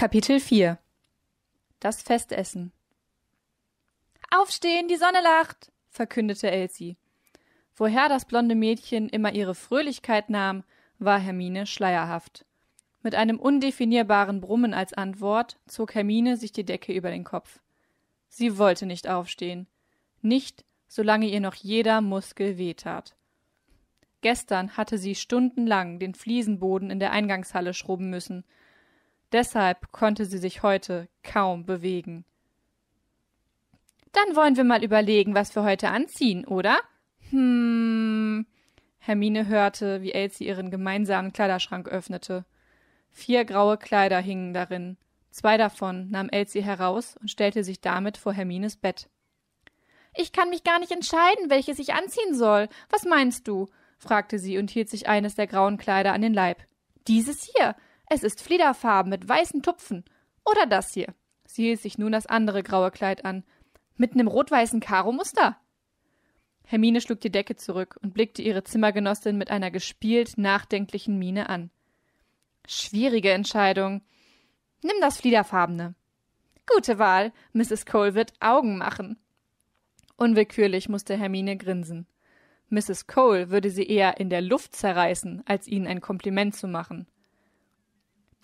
Kapitel 4 Das Festessen Aufstehen, die Sonne lacht, verkündete Elsie. Woher das blonde Mädchen immer ihre Fröhlichkeit nahm, war Hermine schleierhaft. Mit einem undefinierbaren Brummen als Antwort zog Hermine sich die Decke über den Kopf. Sie wollte nicht aufstehen. Nicht, solange ihr noch jeder Muskel wehtat. Gestern hatte sie stundenlang den Fliesenboden in der Eingangshalle schrubben müssen – Deshalb konnte sie sich heute kaum bewegen. Dann wollen wir mal überlegen, was wir heute anziehen, oder? Hm. Hermine hörte, wie Elsie ihren gemeinsamen Kleiderschrank öffnete. Vier graue Kleider hingen darin. Zwei davon nahm Elsie heraus und stellte sich damit vor Hermines Bett. Ich kann mich gar nicht entscheiden, welches ich anziehen soll. Was meinst du? fragte sie und hielt sich eines der grauen Kleider an den Leib. Dieses hier es ist fliederfarben mit weißen Tupfen. Oder das hier. Sie hielt sich nun das andere graue Kleid an. Mit nem rot-weißen Karo-Muster. Hermine schlug die Decke zurück und blickte ihre Zimmergenossin mit einer gespielt nachdenklichen Miene an. Schwierige Entscheidung. Nimm das fliederfarbene. Gute Wahl. Mrs. Cole wird Augen machen. Unwillkürlich musste Hermine grinsen. Mrs. Cole würde sie eher in der Luft zerreißen, als ihnen ein Kompliment zu machen.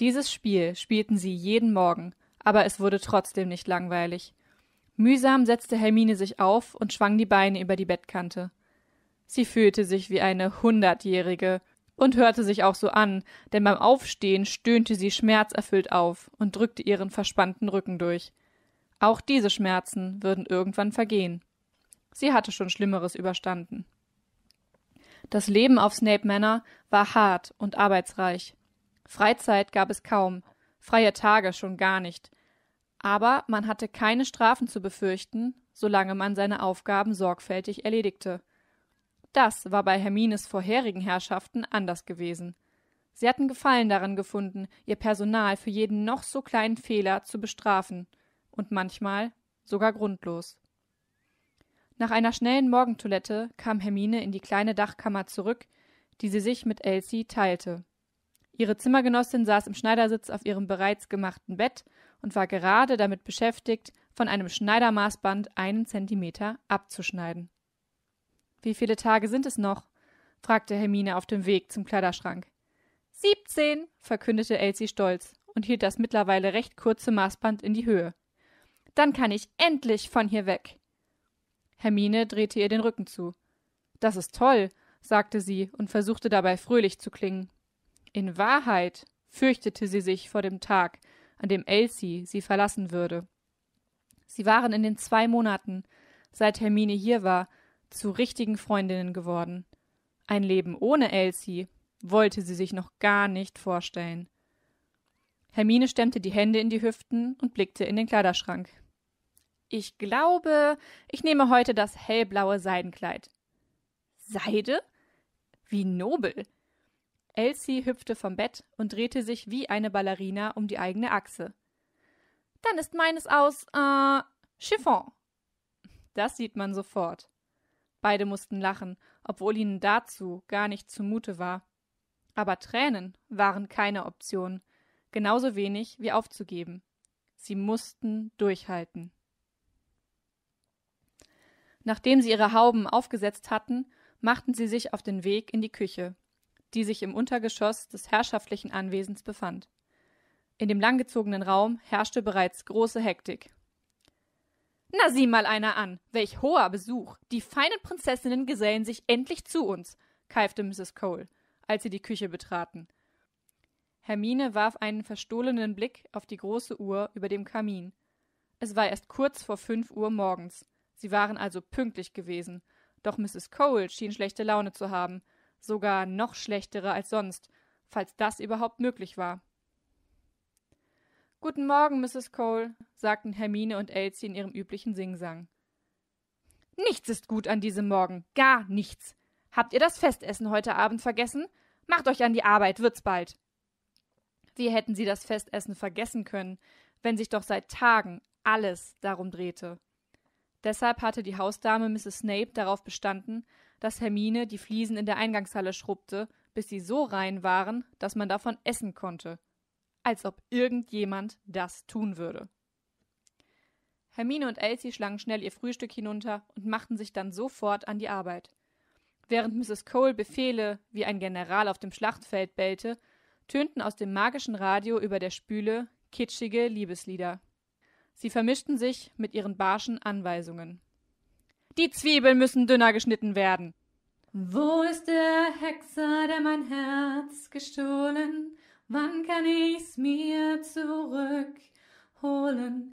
Dieses Spiel spielten sie jeden Morgen, aber es wurde trotzdem nicht langweilig. Mühsam setzte Hermine sich auf und schwang die Beine über die Bettkante. Sie fühlte sich wie eine Hundertjährige und hörte sich auch so an, denn beim Aufstehen stöhnte sie schmerzerfüllt auf und drückte ihren verspannten Rücken durch. Auch diese Schmerzen würden irgendwann vergehen. Sie hatte schon Schlimmeres überstanden. Das Leben auf Snape Manor war hart und arbeitsreich. Freizeit gab es kaum, freie Tage schon gar nicht. Aber man hatte keine Strafen zu befürchten, solange man seine Aufgaben sorgfältig erledigte. Das war bei Hermines vorherigen Herrschaften anders gewesen. Sie hatten Gefallen daran gefunden, ihr Personal für jeden noch so kleinen Fehler zu bestrafen und manchmal sogar grundlos. Nach einer schnellen Morgentoilette kam Hermine in die kleine Dachkammer zurück, die sie sich mit Elsie teilte. Ihre Zimmergenossin saß im Schneidersitz auf ihrem bereits gemachten Bett und war gerade damit beschäftigt, von einem Schneidermaßband einen Zentimeter abzuschneiden. Wie viele Tage sind es noch? fragte Hermine auf dem Weg zum Kleiderschrank. Siebzehn, verkündete Elsie stolz und hielt das mittlerweile recht kurze Maßband in die Höhe. Dann kann ich endlich von hier weg. Hermine drehte ihr den Rücken zu. Das ist toll, sagte sie und versuchte dabei fröhlich zu klingen. In Wahrheit fürchtete sie sich vor dem Tag, an dem Elsie sie verlassen würde. Sie waren in den zwei Monaten, seit Hermine hier war, zu richtigen Freundinnen geworden. Ein Leben ohne Elsie wollte sie sich noch gar nicht vorstellen. Hermine stemmte die Hände in die Hüften und blickte in den Kleiderschrank. Ich glaube, ich nehme heute das hellblaue Seidenkleid. Seide? Wie nobel. Elsie hüpfte vom Bett und drehte sich wie eine Ballerina um die eigene Achse. Dann ist meines aus, äh, Chiffon. Das sieht man sofort. Beide mussten lachen, obwohl ihnen dazu gar nicht zumute war. Aber Tränen waren keine Option, genauso wenig wie aufzugeben. Sie mussten durchhalten. Nachdem sie ihre Hauben aufgesetzt hatten, machten sie sich auf den Weg in die Küche die sich im Untergeschoss des herrschaftlichen Anwesens befand. In dem langgezogenen Raum herrschte bereits große Hektik. Na, sieh mal einer an! Welch hoher Besuch! Die feinen Prinzessinnen gesellen sich endlich zu uns! keifte Mrs. Cole, als sie die Küche betraten. Hermine warf einen verstohlenen Blick auf die große Uhr über dem Kamin. Es war erst kurz vor fünf Uhr morgens. Sie waren also pünktlich gewesen. Doch Mrs. Cole schien schlechte Laune zu haben sogar noch schlechtere als sonst, falls das überhaupt möglich war. Guten Morgen, Mrs. Cole, sagten Hermine und Elsie in ihrem üblichen Singsang. Nichts ist gut an diesem Morgen, gar nichts. Habt ihr das Festessen heute Abend vergessen? Macht euch an die Arbeit, wird's bald. Wie hätten sie das Festessen vergessen können, wenn sich doch seit Tagen alles darum drehte. Deshalb hatte die Hausdame Mrs. Snape darauf bestanden, dass Hermine die Fliesen in der Eingangshalle schrubbte, bis sie so rein waren, dass man davon essen konnte. Als ob irgendjemand das tun würde. Hermine und Elsie schlangen schnell ihr Frühstück hinunter und machten sich dann sofort an die Arbeit. Während Mrs. Cole Befehle wie ein General auf dem Schlachtfeld bellte, tönten aus dem magischen Radio über der Spüle kitschige Liebeslieder. Sie vermischten sich mit ihren barschen Anweisungen. Die Zwiebeln müssen dünner geschnitten werden. Wo ist der Hexer, der mein Herz gestohlen? Wann kann ich's mir zurückholen?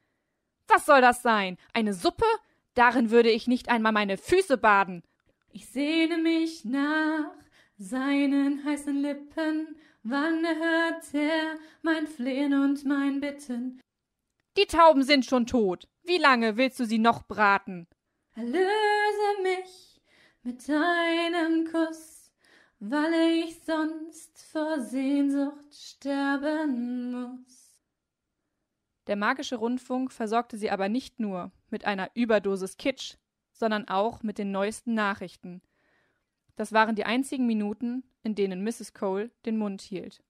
Was soll das sein? Eine Suppe? Darin würde ich nicht einmal meine Füße baden. Ich sehne mich nach seinen heißen Lippen. Wann hört er mein Flehen und mein Bitten? Die Tauben sind schon tot. Wie lange willst du sie noch braten? Erlöse mich mit deinem Kuss, weil ich sonst vor Sehnsucht sterben muss. Der magische Rundfunk versorgte sie aber nicht nur mit einer Überdosis Kitsch, sondern auch mit den neuesten Nachrichten. Das waren die einzigen Minuten, in denen Mrs. Cole den Mund hielt.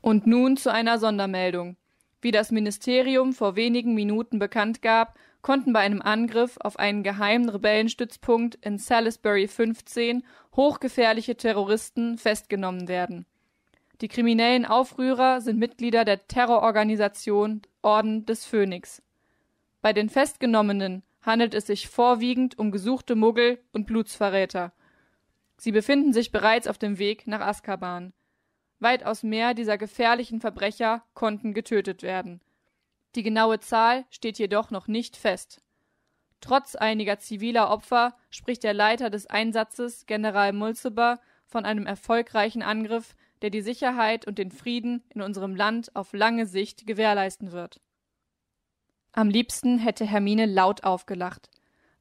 Und nun zu einer Sondermeldung. Wie das Ministerium vor wenigen Minuten bekannt gab, konnten bei einem Angriff auf einen geheimen Rebellenstützpunkt in Salisbury 15 hochgefährliche Terroristen festgenommen werden. Die kriminellen Aufrührer sind Mitglieder der Terrororganisation Orden des Phönix. Bei den Festgenommenen handelt es sich vorwiegend um gesuchte Muggel und Blutsverräter. Sie befinden sich bereits auf dem Weg nach Azkaban. Weitaus mehr dieser gefährlichen Verbrecher konnten getötet werden. Die genaue Zahl steht jedoch noch nicht fest. Trotz einiger ziviler Opfer spricht der Leiter des Einsatzes, General Mulceber, von einem erfolgreichen Angriff, der die Sicherheit und den Frieden in unserem Land auf lange Sicht gewährleisten wird. Am liebsten hätte Hermine laut aufgelacht.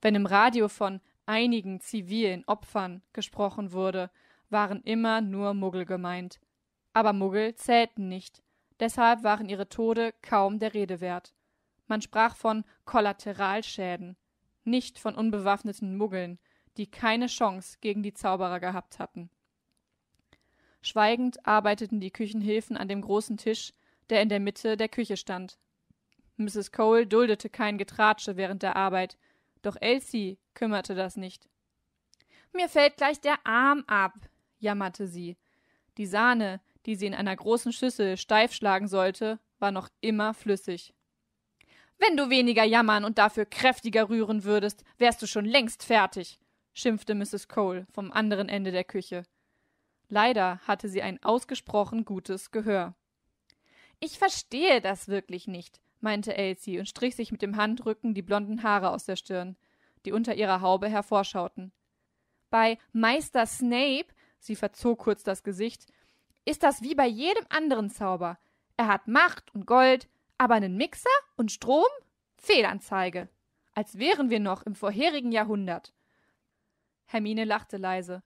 Wenn im Radio von einigen zivilen Opfern gesprochen wurde, waren immer nur Muggel gemeint. Aber Muggel zählten nicht. Deshalb waren ihre Tode kaum der Rede wert. Man sprach von Kollateralschäden, nicht von unbewaffneten Muggeln, die keine Chance gegen die Zauberer gehabt hatten. Schweigend arbeiteten die Küchenhilfen an dem großen Tisch, der in der Mitte der Küche stand. Mrs. Cole duldete kein Getratsche während der Arbeit, doch Elsie kümmerte das nicht. Mir fällt gleich der Arm ab, jammerte sie. Die Sahne, die sie in einer großen Schüssel steif schlagen sollte, war noch immer flüssig. Wenn du weniger jammern und dafür kräftiger rühren würdest, wärst du schon längst fertig, schimpfte Mrs. Cole vom anderen Ende der Küche. Leider hatte sie ein ausgesprochen gutes Gehör. Ich verstehe das wirklich nicht, meinte Elsie und strich sich mit dem Handrücken die blonden Haare aus der Stirn, die unter ihrer Haube hervorschauten. Bei Meister Snape, sie verzog kurz das Gesicht, ist das wie bei jedem anderen Zauber. Er hat Macht und Gold, aber einen Mixer und Strom? Fehlanzeige. Als wären wir noch im vorherigen Jahrhundert. Hermine lachte leise,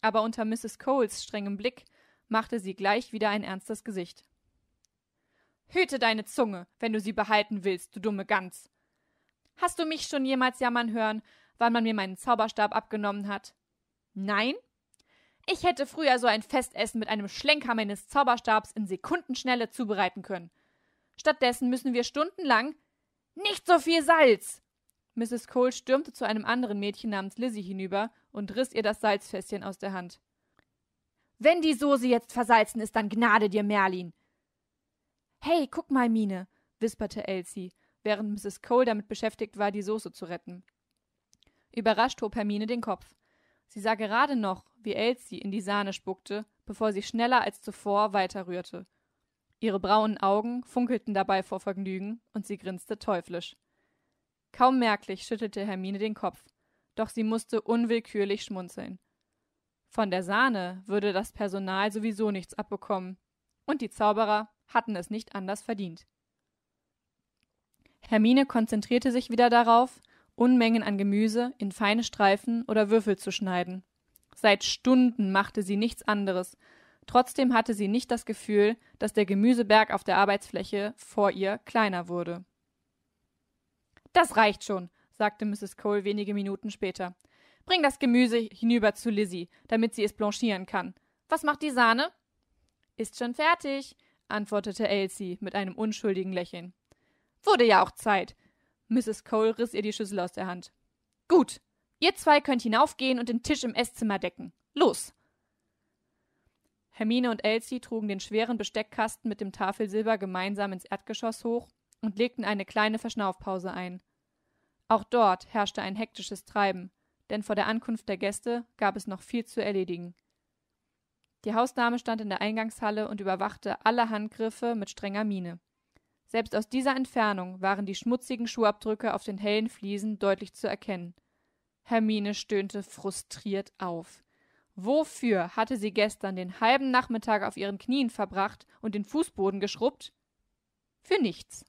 aber unter Mrs. Coles strengem Blick machte sie gleich wieder ein ernstes Gesicht. Hüte deine Zunge, wenn du sie behalten willst, du dumme Gans. Hast du mich schon jemals jammern hören, weil man mir meinen Zauberstab abgenommen hat? Nein? Ich hätte früher so ein Festessen mit einem Schlenker meines Zauberstabs in Sekundenschnelle zubereiten können. Stattdessen müssen wir stundenlang nicht so viel Salz. Mrs. Cole stürmte zu einem anderen Mädchen namens Lizzie hinüber und riss ihr das Salzfässchen aus der Hand. Wenn die Soße jetzt versalzen ist, dann gnade dir, Merlin. Hey, guck mal, Mine, wisperte Elsie, während Mrs. Cole damit beschäftigt war, die Soße zu retten. Überrascht hob Hermine den Kopf. Sie sah gerade noch, wie Elsie in die Sahne spuckte, bevor sie schneller als zuvor weiterrührte. Ihre braunen Augen funkelten dabei vor Vergnügen und sie grinste teuflisch. Kaum merklich schüttelte Hermine den Kopf, doch sie musste unwillkürlich schmunzeln. Von der Sahne würde das Personal sowieso nichts abbekommen, und die Zauberer hatten es nicht anders verdient. Hermine konzentrierte sich wieder darauf, Unmengen an Gemüse in feine Streifen oder Würfel zu schneiden. Seit Stunden machte sie nichts anderes. Trotzdem hatte sie nicht das Gefühl, dass der Gemüseberg auf der Arbeitsfläche vor ihr kleiner wurde. Das reicht schon, sagte Mrs. Cole wenige Minuten später. Bring das Gemüse hinüber zu Lizzie, damit sie es blanchieren kann. Was macht die Sahne? Ist schon fertig, antwortete Elsie mit einem unschuldigen Lächeln. Wurde ja auch Zeit. Mrs. Cole riss ihr die Schüssel aus der Hand. Gut, ihr zwei könnt hinaufgehen und den Tisch im Esszimmer decken. Los! Hermine und Elsie trugen den schweren Besteckkasten mit dem Tafelsilber gemeinsam ins Erdgeschoss hoch und legten eine kleine Verschnaufpause ein. Auch dort herrschte ein hektisches Treiben, denn vor der Ankunft der Gäste gab es noch viel zu erledigen. Die Hausdame stand in der Eingangshalle und überwachte alle Handgriffe mit strenger Miene selbst aus dieser entfernung waren die schmutzigen schuhabdrücke auf den hellen fliesen deutlich zu erkennen hermine stöhnte frustriert auf wofür hatte sie gestern den halben nachmittag auf ihren knien verbracht und den fußboden geschrubbt für nichts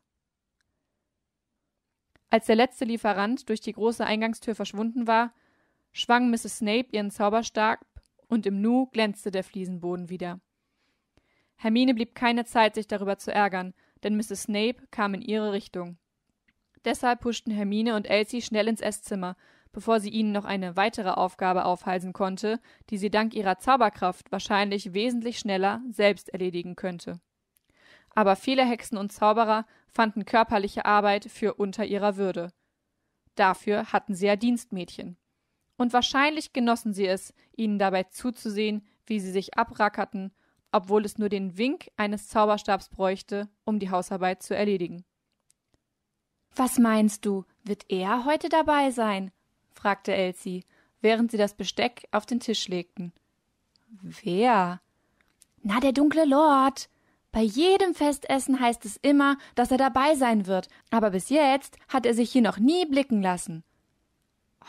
als der letzte lieferant durch die große eingangstür verschwunden war schwang mrs snape ihren zauberstab und im nu glänzte der fliesenboden wieder hermine blieb keine zeit sich darüber zu ärgern denn Mrs. Snape kam in ihre Richtung. Deshalb huschten Hermine und Elsie schnell ins Esszimmer, bevor sie ihnen noch eine weitere Aufgabe aufhalsen konnte, die sie dank ihrer Zauberkraft wahrscheinlich wesentlich schneller selbst erledigen könnte. Aber viele Hexen und Zauberer fanden körperliche Arbeit für unter ihrer Würde. Dafür hatten sie ja Dienstmädchen. Und wahrscheinlich genossen sie es, ihnen dabei zuzusehen, wie sie sich abrackerten obwohl es nur den Wink eines Zauberstabs bräuchte, um die Hausarbeit zu erledigen. Was meinst du, wird er heute dabei sein? fragte Elsie, während sie das Besteck auf den Tisch legten. Wer? Na, der dunkle Lord. Bei jedem Festessen heißt es immer, dass er dabei sein wird, aber bis jetzt hat er sich hier noch nie blicken lassen.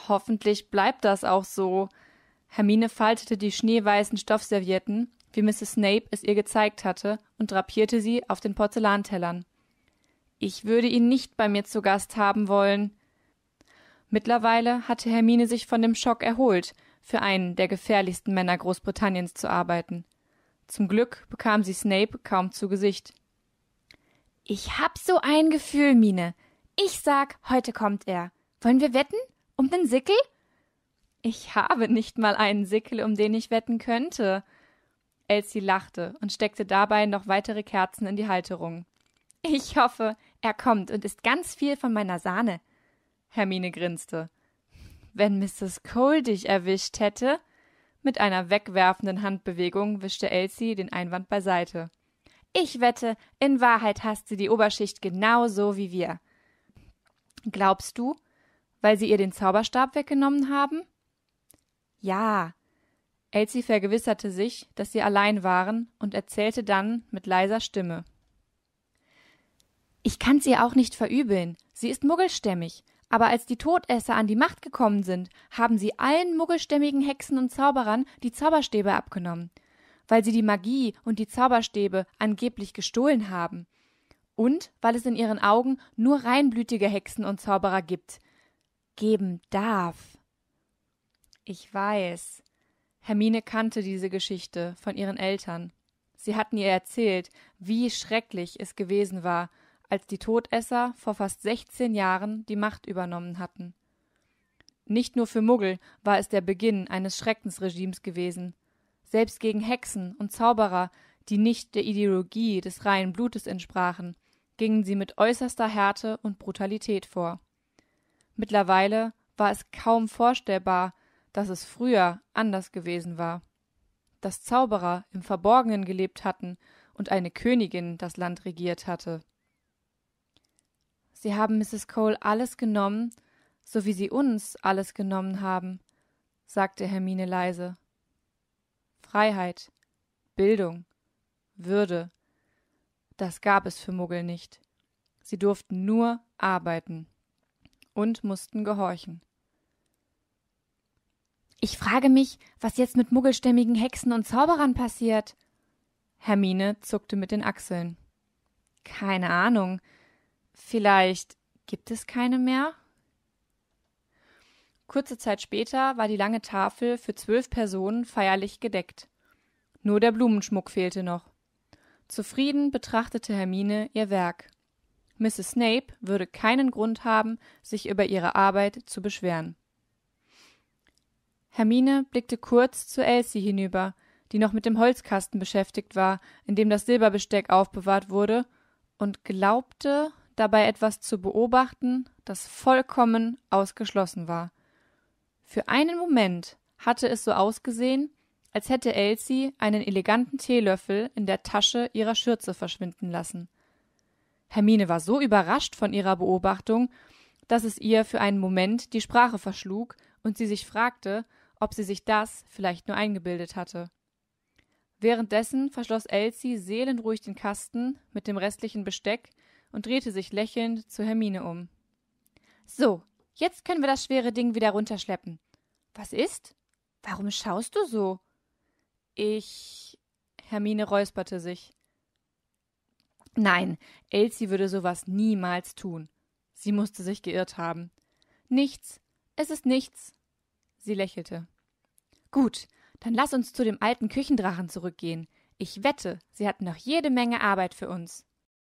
Hoffentlich bleibt das auch so. Hermine faltete die schneeweißen Stoffservietten wie Mrs. Snape es ihr gezeigt hatte, und drapierte sie auf den Porzellantellern. Ich würde ihn nicht bei mir zu Gast haben wollen. Mittlerweile hatte Hermine sich von dem Schock erholt, für einen der gefährlichsten Männer Großbritanniens zu arbeiten. Zum Glück bekam sie Snape kaum zu Gesicht. Ich hab so ein Gefühl, Mine. Ich sag, heute kommt er. Wollen wir wetten? Um den Sickel? Ich habe nicht mal einen Sickel, um den ich wetten könnte, Elsie lachte und steckte dabei noch weitere Kerzen in die Halterung. Ich hoffe, er kommt und isst ganz viel von meiner Sahne. Hermine grinste. Wenn Mrs. Cole dich erwischt hätte. Mit einer wegwerfenden Handbewegung wischte Elsie den Einwand beiseite. Ich wette, in Wahrheit hasst sie die Oberschicht genauso wie wir. Glaubst du, weil sie ihr den Zauberstab weggenommen haben? Ja, Elsie vergewisserte sich, dass sie allein waren, und erzählte dann mit leiser Stimme. Ich kann's ihr auch nicht verübeln. Sie ist muggelstämmig. Aber als die Todesser an die Macht gekommen sind, haben sie allen muggelstämmigen Hexen und Zauberern die Zauberstäbe abgenommen, weil sie die Magie und die Zauberstäbe angeblich gestohlen haben. Und weil es in ihren Augen nur reinblütige Hexen und Zauberer gibt. Geben darf. Ich weiß, Hermine kannte diese Geschichte von ihren Eltern. Sie hatten ihr erzählt, wie schrecklich es gewesen war, als die Todesser vor fast 16 Jahren die Macht übernommen hatten. Nicht nur für Muggel war es der Beginn eines Schreckensregimes gewesen. Selbst gegen Hexen und Zauberer, die nicht der Ideologie des reinen Blutes entsprachen, gingen sie mit äußerster Härte und Brutalität vor. Mittlerweile war es kaum vorstellbar, dass es früher anders gewesen war, dass Zauberer im Verborgenen gelebt hatten und eine Königin das Land regiert hatte. Sie haben Mrs. Cole alles genommen, so wie Sie uns alles genommen haben, sagte Hermine leise. Freiheit, Bildung, Würde, das gab es für Muggel nicht. Sie durften nur arbeiten und mussten gehorchen. Ich frage mich, was jetzt mit muggelstämmigen Hexen und Zauberern passiert. Hermine zuckte mit den Achseln. Keine Ahnung. Vielleicht gibt es keine mehr? Kurze Zeit später war die lange Tafel für zwölf Personen feierlich gedeckt. Nur der Blumenschmuck fehlte noch. Zufrieden betrachtete Hermine ihr Werk. Mrs. Snape würde keinen Grund haben, sich über ihre Arbeit zu beschweren hermine blickte kurz zu elsie hinüber die noch mit dem holzkasten beschäftigt war in dem das silberbesteck aufbewahrt wurde und glaubte dabei etwas zu beobachten das vollkommen ausgeschlossen war für einen moment hatte es so ausgesehen als hätte elsie einen eleganten teelöffel in der tasche ihrer schürze verschwinden lassen hermine war so überrascht von ihrer beobachtung dass es ihr für einen moment die sprache verschlug und sie sich fragte ob sie sich das vielleicht nur eingebildet hatte. Währenddessen verschloss Elsie seelenruhig den Kasten mit dem restlichen Besteck und drehte sich lächelnd zu Hermine um. So, jetzt können wir das schwere Ding wieder runterschleppen. Was ist? Warum schaust du so? Ich. Hermine räusperte sich. Nein, Elsie würde sowas niemals tun. Sie musste sich geirrt haben. Nichts, es ist nichts. Sie lächelte. Gut, dann lass uns zu dem alten Küchendrachen zurückgehen. Ich wette, sie hat noch jede Menge Arbeit für uns.